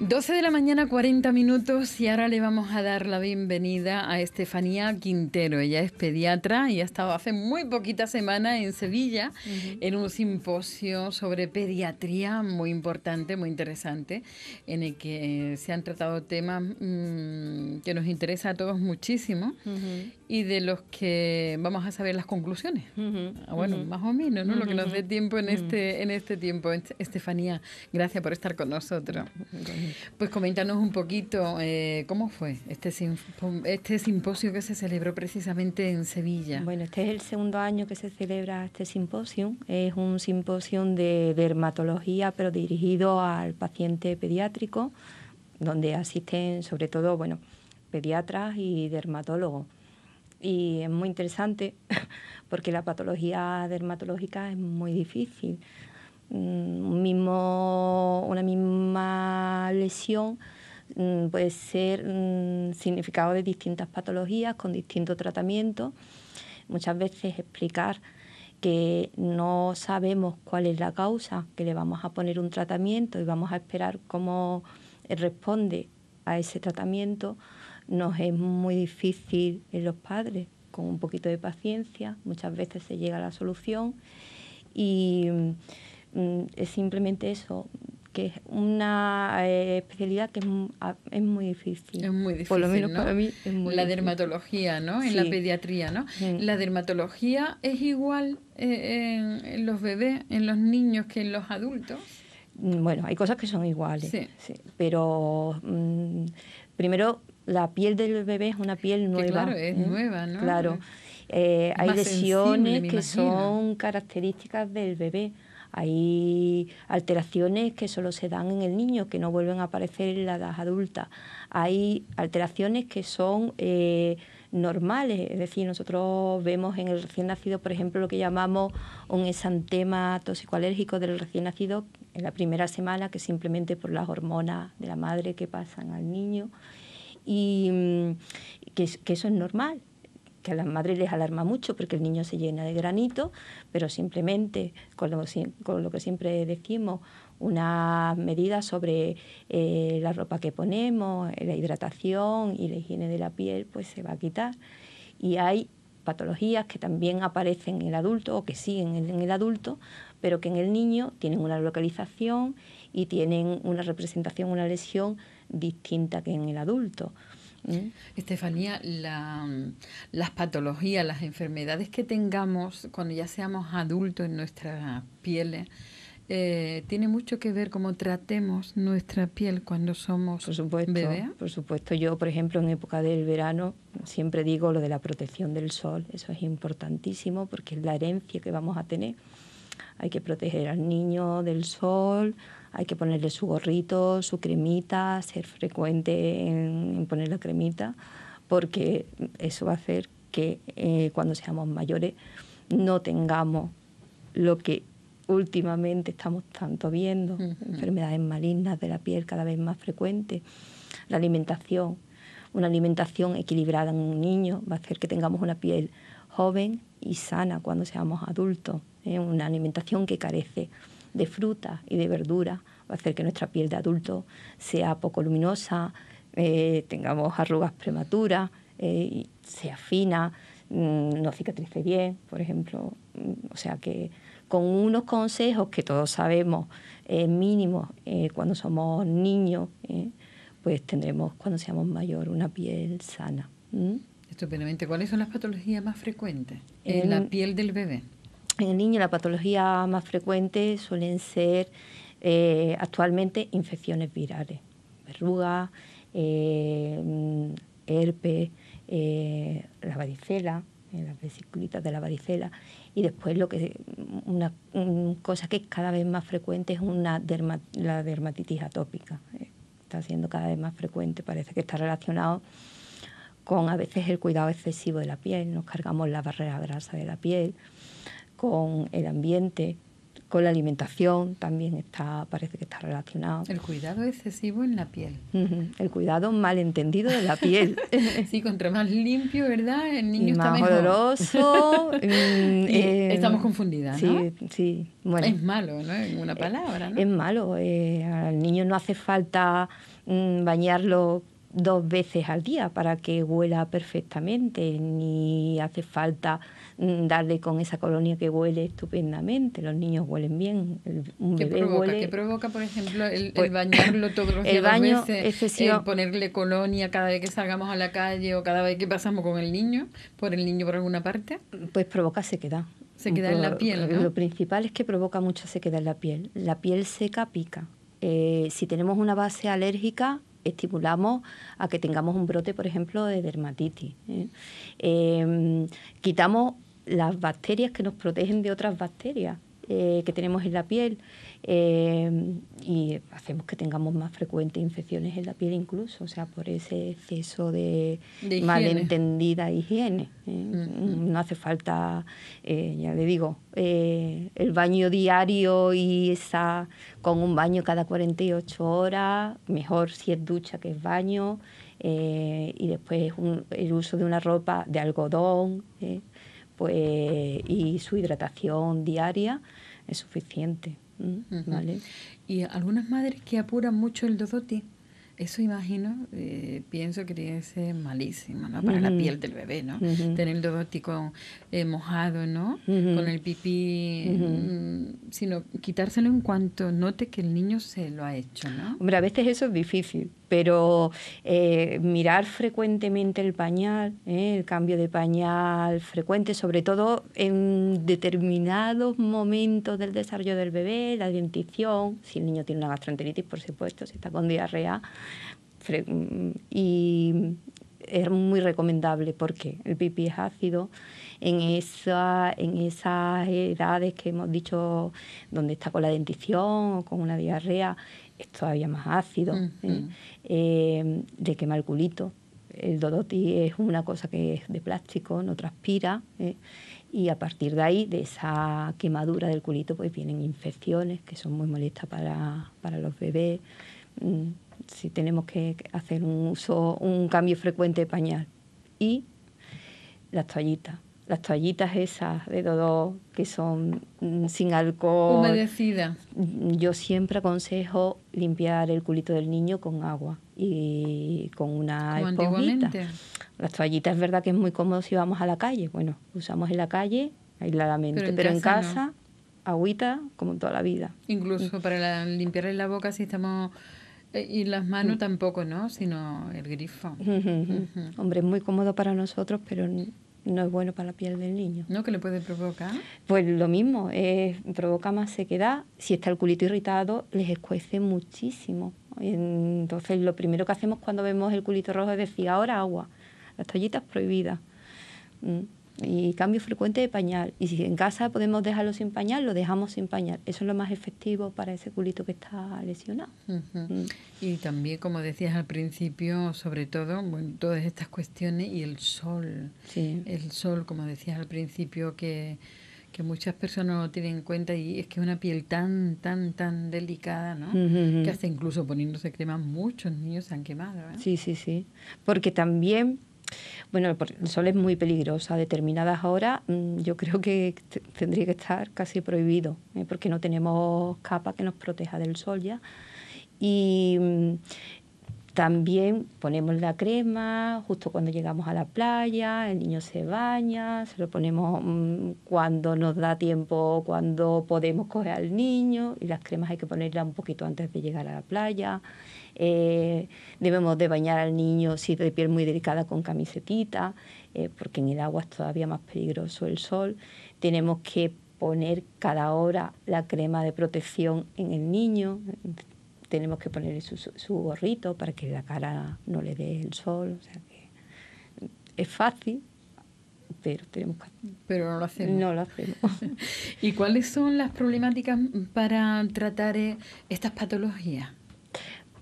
12 de la mañana, 40 minutos, y ahora le vamos a dar la bienvenida a Estefanía Quintero. Ella es pediatra y ha estado hace muy poquita semana en Sevilla en un simposio sobre pediatría muy importante, muy interesante, en el que se han tratado temas mm, que nos interesa a todos muchísimo y de los que vamos a saber las conclusiones. Ah, bueno, más o menos, ¿no? lo que nos dé tiempo en este en este tiempo. Estefanía, gracias por estar con nosotros. Pues coméntanos un poquito eh, cómo fue este este simposio que se celebró precisamente en Sevilla. Bueno, este es el segundo año que se celebra este simposio. Es un simposio de dermatología, pero dirigido al paciente pediátrico, donde asisten sobre todo, bueno, pediatras y dermatólogos y es muy interesante porque la patología dermatológica es muy difícil. Mm, mismo, una misma lesión mm, puede ser mm, significado de distintas patologías con distintos tratamientos. Muchas veces explicar que no sabemos cuál es la causa, que le vamos a poner un tratamiento y vamos a esperar cómo responde a ese tratamiento, nos es muy difícil en los padres, con un poquito de paciencia, muchas veces se llega a la solución y mm, mm, es simplemente eso, que es una eh, especialidad que es, es, muy difícil. Es muy difícil. Por lo menos para mí es muy La dermatología, ¿no? En la pediatría, ¿no? La dermatología es igual eh, en, los bebés, en los niños que en los adultos. Mm, bueno, hay cosas que son iguales, sí. pero primero la piel del bebé es una piel nueva. claro, es ¿eh? nueva, ¿no? Claro. Eh, hay lesiones que son características del bebé. Hay alteraciones que solo se dan en el niño, que no vuelven a aparecer en la edad adulta. Hay alteraciones que son eh, normales, es decir, nosotros vemos en el recién nacido, por ejemplo, lo que llamamos un exantema toxicoalérgico del recién nacido en la primera semana, que simplemente por las hormonas de la madre que pasan al niño y mm, que, eso es normal que a las madres les alarma mucho porque el niño se llena de granito, pero simplemente, con lo, que siempre decimos, una medida sobre eh, la ropa que ponemos, eh, la hidratación y la higiene de la piel, pues se va a quitar. Y hay patologías que también aparecen en el adulto o que siguen en el adulto, pero que en el niño tienen una localización y tienen una representación, una lesión distinta que en el adulto. Estefanía, las patologías, las enfermedades que tengamos cuando ya seamos adultos en nuestra piel, eh, tiene mucho que ver cómo tratemos nuestra piel cuando somos por Por supuesto, yo, por ejemplo, en época del verano siempre digo lo de la protección del sol, eso es importantísimo porque es la herencia que vamos a tener. Hay que proteger al niño del sol, hay que ponerle su gorrito, su cremita, ser frecuente en, poner la cremita, porque eso va a hacer que eh, cuando seamos mayores no tengamos lo que últimamente estamos tanto viendo, enfermedades malignas de la piel cada vez más frecuentes, la alimentación. Una alimentación equilibrada en un niño va a hacer que tengamos una piel joven y sana cuando seamos adultos, ¿eh? una alimentación que carece de fruta y de verdura va a hacer que nuestra piel de adulto sea poco luminosa, eh, tengamos arrugas prematuras, eh, sea fina, mm, no cicatrice bien, por ejemplo. Mm, o sea que con unos consejos que todos sabemos eh, mínimos cuando somos niños, pues tendremos cuando seamos mayor una piel sana. Estupendamente. ¿Cuáles son las patologías más frecuentes en la piel del bebé? En el niño la patología más frecuente suelen ser eh, actualmente infecciones virales, verruga eh, herpes, eh, la varicela, las vesículitas de la varicela y después lo que una, cosa que es cada vez más frecuente es una la dermatitis atópica está siendo cada vez más frecuente parece que está relacionado con a veces el cuidado excesivo de la piel nos cargamos la barrera grasa de la piel con el ambiente, con la alimentación también está, parece que está relacionado. El cuidado excesivo en la piel. El cuidado malentendido de la piel. sí, contra más limpio, ¿verdad? El niño está más mejor. Mm, eh, estamos confundidas, sí, ¿no? Sí, bueno. Es malo, ¿no? En una eh, palabra, ¿no? Es malo. Eh, al niño no hace falta mm, bañarlo dos veces al día para que huela perfectamente, ni hace falta mm, darle con esa colonia que huele estupendamente, los niños huelen bien, un ¿Qué provoca, provoca, por ejemplo, el, el pues, bañarlo todos los el baño excesivo... el ponerle colonia cada vez que salgamos a la calle o cada vez que pasamos con el niño, por el niño por alguna parte? Pues provoca sequedad. se queda en la piel, Lo principal es que provoca mucha sequedad en la piel. La piel seca pica. Eh, si tenemos una base alérgica, estimulamos a que tengamos un brote, por ejemplo, de dermatitis. ¿eh? Em, quitamos las bacterias que nos protegen de otras bacterias eh, que tenemos en la piel. Eh, y hacemos que tengamos más frecuentes infecciones en la piel incluso, o sea, por ese exceso de, malentendida higiene. ¿eh? Mm-hmm. No hace falta, eh, ya le digo, el baño diario y esa con un baño cada 48 horas, mejor si es ducha que es baño, y después el uso de una ropa de algodón pues, y su hidratación diaria es suficiente. Mm, ¿vale? Y algunas madres que apuran mucho el dodoti, eso imagino, eh, pienso que tiene que ser malísimo, ¿no? Para la piel del bebé, ¿no? Tener el con eh, mojado, ¿no? Con el pipí, mm, sino quitárselo en cuanto note que el niño se lo ha hecho, ¿no? Hombre, a veces eso es difícil pero eh, mirar frecuentemente el pañal, eh, el cambio de pañal frecuente, sobre todo en determinados momentos del desarrollo del bebé, la dentición, si el niño tiene una gastroenteritis, por supuesto, si está con diarrea, y es muy recomendable porque el pipí es ácido en, esa, en esas edades que hemos dicho, donde está con la dentición o con una diarrea, es todavía más ácido, eh, de quemar el culito. El Dodoti es una cosa que es de plástico, no transpira. ¿eh? Y a partir de ahí, de esa quemadura del culito, pues vienen infecciones que son muy molestas para, los bebés. Mm, si tenemos que hacer un uso, un cambio frecuente de pañal. Y las toallitas las toallitas esas de Dodo que son mm, sin alcohol. Humedecida. Yo siempre aconsejo limpiar el culito del niño con agua y con una Como Las toallitas es verdad que es muy cómodo si vamos a la calle. Bueno, usamos en la calle aisladamente, pero en pero casa, en casa agüita como toda la vida. Incluso para limpiar limpiarle la boca si estamos... Eh, y las manos mm. tampoco, ¿no? Sino el grifo. Hombre, es muy cómodo para nosotros, pero no es bueno para la piel del niño. ¿No? que le puede provocar? Pues lo mismo, provoca más sequedad. Si está el culito irritado, les escuece muchísimo. Entonces, lo primero que hacemos cuando vemos el culito rojo es decir, ahora agua. Las toallitas prohibidas. Mm y cambio frecuente de pañal. Y si en casa podemos dejarlo sin pañal, lo dejamos sin pañal. Eso es lo más efectivo para ese culito que está lesionado. Mm. Y también, como decías al principio, sobre todo, todas estas cuestiones y el sol. El sol, como decías al principio, que, muchas personas no tienen en cuenta y es que es una piel tan, tan, tan delicada, ¿no? Que hasta incluso poniéndose crema muchos niños se han quemado. ¿eh? Sí, sí, sí. Porque también bueno, el sol es muy peligroso. A determinadas horas mm, yo creo que tendría que estar casi prohibido, ¿eh? porque no tenemos capa que nos proteja del sol ya. Y mm, también ponemos la crema justo cuando llegamos a la playa, el niño se baña, se lo ponemos mm, cuando nos da tiempo, cuando podemos coger al niño y las cremas hay que ponerlas un poquito antes de llegar a la playa. Eh, debemos de bañar al niño, si de piel muy delicada, con camisetita, eh, porque en el agua es todavía más peligroso el sol. Tenemos que poner cada hora la crema de protección en el niño, tenemos que ponerle su, gorrito para que la cara no le dé el sol. es fácil, pero tenemos que... Pero lo hacemos. No lo hacemos. ¿Y cuáles son las problemáticas para tratar eh, estas patologías?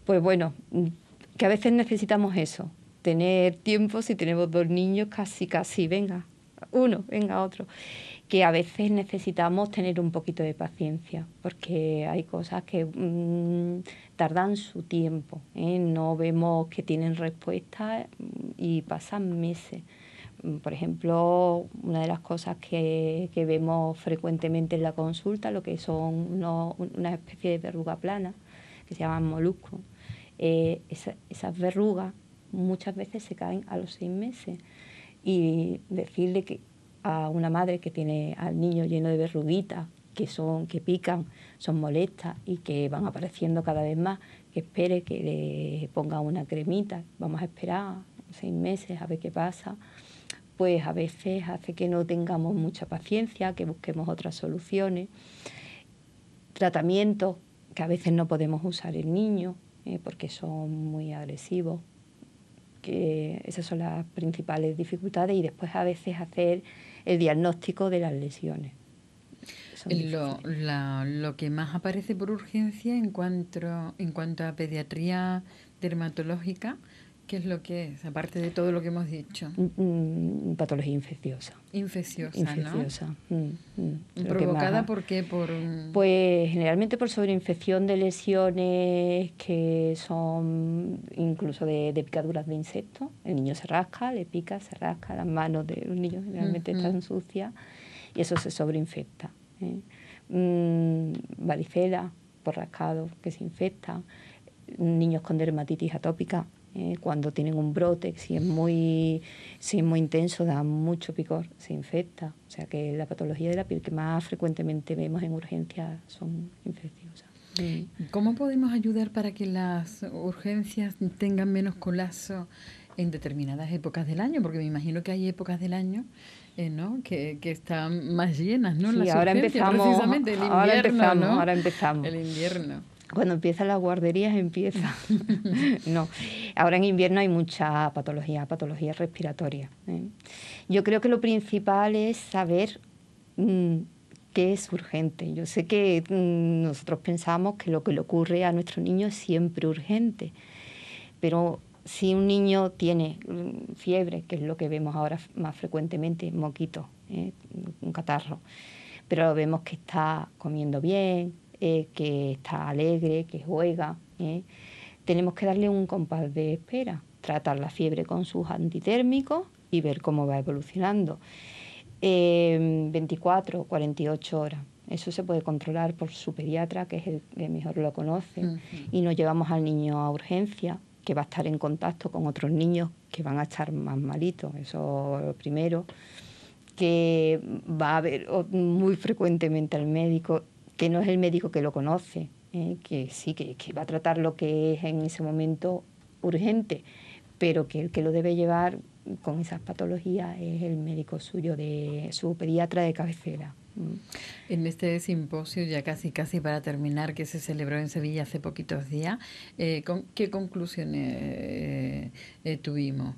pues bueno, mm, que a veces necesitamos eso, tener tiempo si tenemos dos niños, casi, casi, venga, uno, venga otro, que a veces necesitamos tener un poquito de paciencia, porque hay cosas que mm, tardan su tiempo, ¿eh? no vemos que tienen respuesta mm, y pasan meses. Por ejemplo, una de las cosas que, que vemos frecuentemente en la consulta, lo que son una especie de verruga plana, que se llaman moluscos eh, esas verrugas muchas veces se caen a los seis meses. Y decirle que a una madre que tiene al niño lleno de verruguitas, que son, que pican, son molestas y que van apareciendo cada vez más, que espere que le ponga una cremita, vamos a esperar seis meses a ver qué pasa, pues a veces hace que no tengamos mucha paciencia, que busquemos otras soluciones, tratamientos que a veces no podemos usar el niño, eh, porque son muy agresivos. Que esas son las principales dificultades y después a veces hacer el diagnóstico de las lesiones. Lo, lo, que más aparece por urgencia en cuanto, en cuanto a pediatría dermatológica ¿Qué es lo que es, aparte de todo lo que hemos dicho? patología infecciosa. Infecciosa, infecciosa. Mm, mm. ¿Provocada por qué? Pues generalmente por sobreinfección de lesiones que son incluso de, picaduras de insectos. El niño se rasca, le pica, se rasca. Las manos de los niños generalmente están sucias y eso se sobreinfecta. ¿eh? Mm, varicela por rascado que se infecta. Niños con dermatitis atópica eh, cuando tienen un brote, si es, muy, si es muy intenso, da mucho picor, se infecta. O sea que la patología de la piel que más frecuentemente vemos en urgencias son infecciosas. ¿Cómo podemos ayudar para que las urgencias tengan menos colapso en determinadas épocas del año? Porque me imagino que hay épocas del año eh, que, están más llenas, ¿no? las ahora, empezamos, ahora empezamos, ahora empezamos. El invierno cuando empiezan las guarderías empieza. no, ahora en invierno hay mucha patología, patología respiratoria. ¿eh? Yo creo que lo principal es saber mm, qué es urgente. Yo sé que mm, nosotros pensamos que lo que le ocurre a nuestro niño es siempre urgente, pero si un niño tiene mm, fiebre, que es lo que vemos ahora más frecuentemente, moquito, ¿eh? un catarro, pero vemos que está comiendo bien, eh, que está alegre, que juega. ¿eh? Tenemos que darle un compás de espera, tratar la fiebre con sus antitérmicos y ver cómo va evolucionando. 24, em, 48 horas. Eso se puede controlar por su pediatra, que es el que mejor lo conoce, y nos llevamos al niño a urgencia, que va a estar en contacto con otros niños que van a estar más malitos, eso lo primero, que va a ver muy frecuentemente al médico que no es el médico que lo conoce, ¿eh? que sí, que, va a tratar lo que es en ese momento urgente, pero que el que lo debe llevar con esas patologías es el médico suyo, de su pediatra de cabecera. Mm. En este simposio, ya casi casi para terminar, que se celebró en Sevilla hace poquitos días, eh, ¿qué conclusiones eh, tuvimos?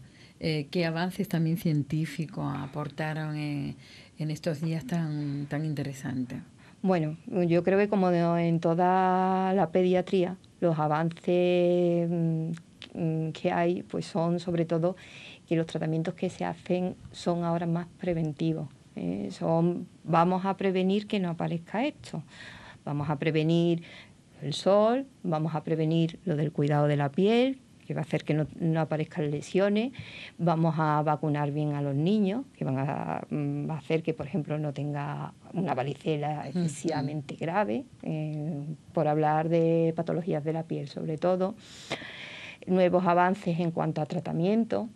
qué avances también científicos aportaron en, en, estos días tan, tan interesantes. Bueno, yo creo que como en toda la pediatría, los avances mm, mm, que hay pues son sobre todo que los tratamientos que se hacen son ahora más preventivos. Eh, son, vamos a prevenir que no aparezca esto. Vamos a prevenir el sol, vamos a prevenir lo del cuidado de la piel, que va a hacer que no, aparezcan lesiones, vamos a vacunar bien a los niños, que van a, mm, va a hacer que, por ejemplo, no tenga una varicela excesivamente grave, eh, por hablar de patologías de la piel sobre todo, nuevos avances en cuanto a tratamiento,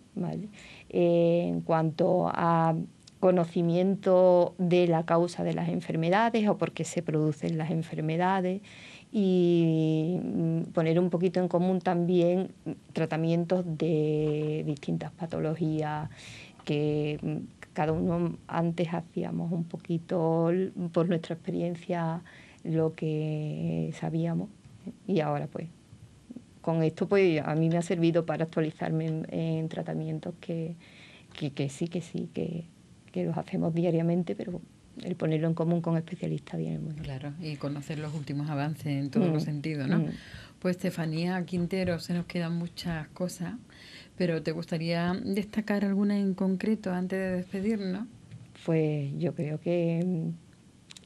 eh, en cuanto a conocimiento de la causa de las enfermedades o por qué se producen las enfermedades y mm, poner un poquito en común también mm, tratamientos de distintas patologías que mm, cada uno antes hacíamos un poquito por nuestra experiencia lo que sabíamos y ahora pues con esto pues a mí me ha servido para actualizarme en, tratamientos que, que, sí, que sí, que, que los hacemos diariamente, pero el ponerlo en común con especialistas viene muy bien. Claro, y conocer los últimos avances en todos los mm, sentidos, ¿no? Mm. Pues Estefanía Quintero, se nos quedan muchas cosas, pero ¿te gustaría destacar alguna en concreto antes de despedirnos? Pues yo creo que,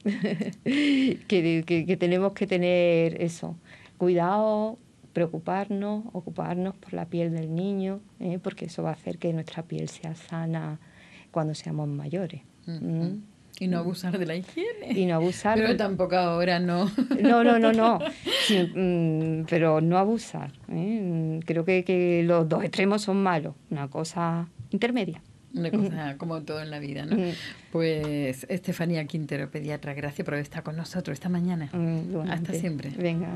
que, tenemos que tener eso, cuidado, preocuparnos, ocuparnos por la piel del niño, ¿eh? porque eso va a hacer que nuestra piel sea sana cuando seamos mayores. Y no abusar de la higiene. Y no abusar. Pero tampoco ahora no. No, no, no, no. Mm, pero no abusar. ¿eh? Mm, creo que, los dos extremos son malos. Una cosa intermedia. Una cosa como todo en la vida, ¿no? Pues Estefanía Quintero, pediatra, gracias por estar con nosotros esta mañana. Mm, Hasta siempre. Venga.